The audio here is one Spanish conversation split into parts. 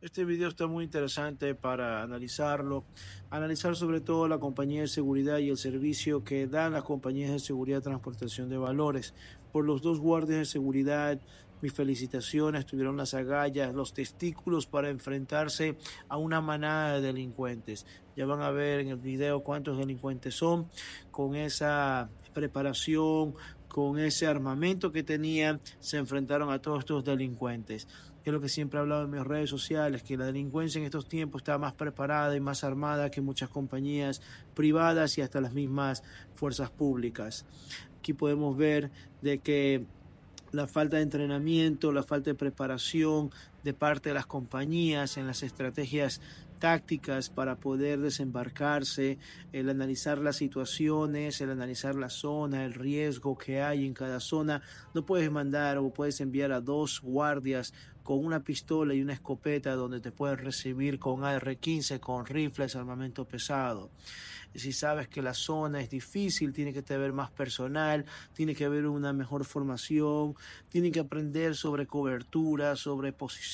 Este video está muy interesante para analizarlo, analizar sobre todo la compañía de seguridad y el servicio que dan las compañías de seguridad de transportación de valores. Por los dos guardias de seguridad, mis felicitaciones, tuvieron las agallas, los testículos para enfrentarse a una manada de delincuentes. Ya van a ver en el video cuántos delincuentes son con esa preparación, con ese armamento que tenían, se enfrentaron a todos estos delincuentes que es lo que siempre he hablado en mis redes sociales, que la delincuencia en estos tiempos está más preparada y más armada que muchas compañías privadas y hasta las mismas fuerzas públicas. Aquí podemos ver de que la falta de entrenamiento, la falta de preparación, de parte de las compañías en las estrategias tácticas para poder desembarcarse, el analizar las situaciones, el analizar la zona, el riesgo que hay en cada zona. No puedes mandar o puedes enviar a dos guardias con una pistola y una escopeta donde te pueden recibir con AR-15, con rifles, armamento pesado. Si sabes que la zona es difícil, tiene que tener más personal, tiene que haber una mejor formación, tiene que aprender sobre cobertura, sobre posición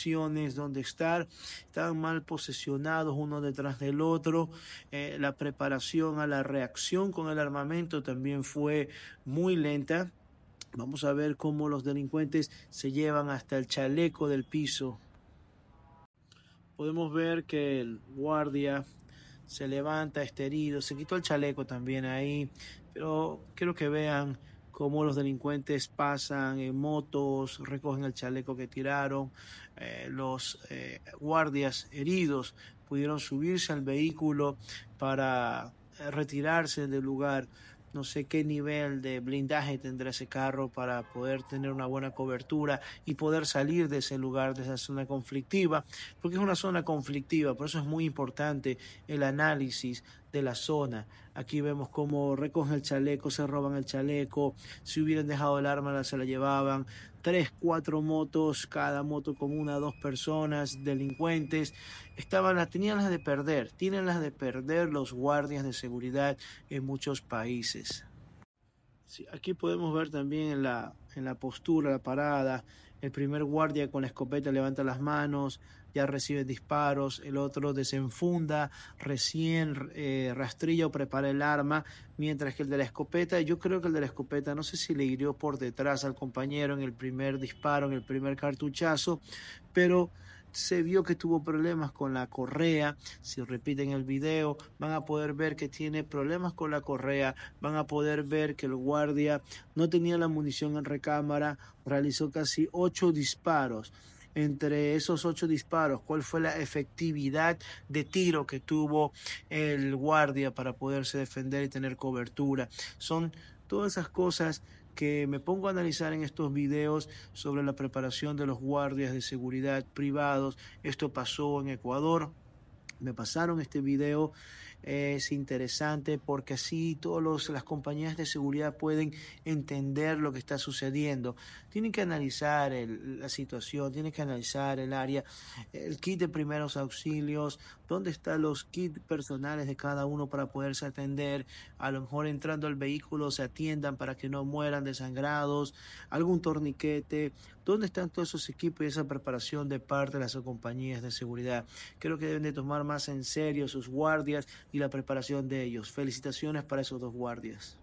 donde estar. están mal posesionados uno detrás del otro. Eh, la preparación a la reacción con el armamento también fue muy lenta. Vamos a ver cómo los delincuentes se llevan hasta el chaleco del piso. Podemos ver que el guardia se levanta, este herido, se quitó el chaleco también ahí, pero quiero que vean cómo los delincuentes pasan en motos, recogen el chaleco que tiraron, eh, los eh, guardias heridos pudieron subirse al vehículo para eh, retirarse del lugar. No sé qué nivel de blindaje tendrá ese carro para poder tener una buena cobertura y poder salir de ese lugar, de esa zona conflictiva, porque es una zona conflictiva, por eso es muy importante el análisis de la zona. Aquí vemos cómo recogen el chaleco, se roban el chaleco, si hubieran dejado el arma se la llevaban. Tres, cuatro motos, cada moto con una, dos personas, delincuentes. Estaban, tenían las de perder, tienen las de perder los guardias de seguridad en muchos países. Sí, aquí podemos ver también en la, en la postura, la parada, el primer guardia con la escopeta levanta las manos, ya recibe disparos, el otro desenfunda, recién eh, rastrilla o prepara el arma, mientras que el de la escopeta, yo creo que el de la escopeta, no sé si le hirió por detrás al compañero en el primer disparo, en el primer cartuchazo, pero se vio que tuvo problemas con la correa. Si repiten el video, van a poder ver que tiene problemas con la correa. Van a poder ver que el guardia no tenía la munición en recámara. Realizó casi ocho disparos entre esos ocho disparos, cuál fue la efectividad de tiro que tuvo el guardia para poderse defender y tener cobertura. Son todas esas cosas que me pongo a analizar en estos videos sobre la preparación de los guardias de seguridad privados. Esto pasó en Ecuador, me pasaron este video, es interesante porque así todas las compañías de seguridad pueden entender lo que está sucediendo. Tienen que analizar la situación, tienen que analizar el área, el kit de primeros auxilios, dónde están los kits personales de cada uno para poderse atender. A lo mejor entrando al vehículo se atiendan para que no mueran desangrados, algún torniquete. ¿Dónde están todos esos equipos y esa preparación de parte de las compañías de seguridad? Creo que deben de tomar más en serio sus guardias y la preparación de ellos. Felicitaciones para esos dos guardias.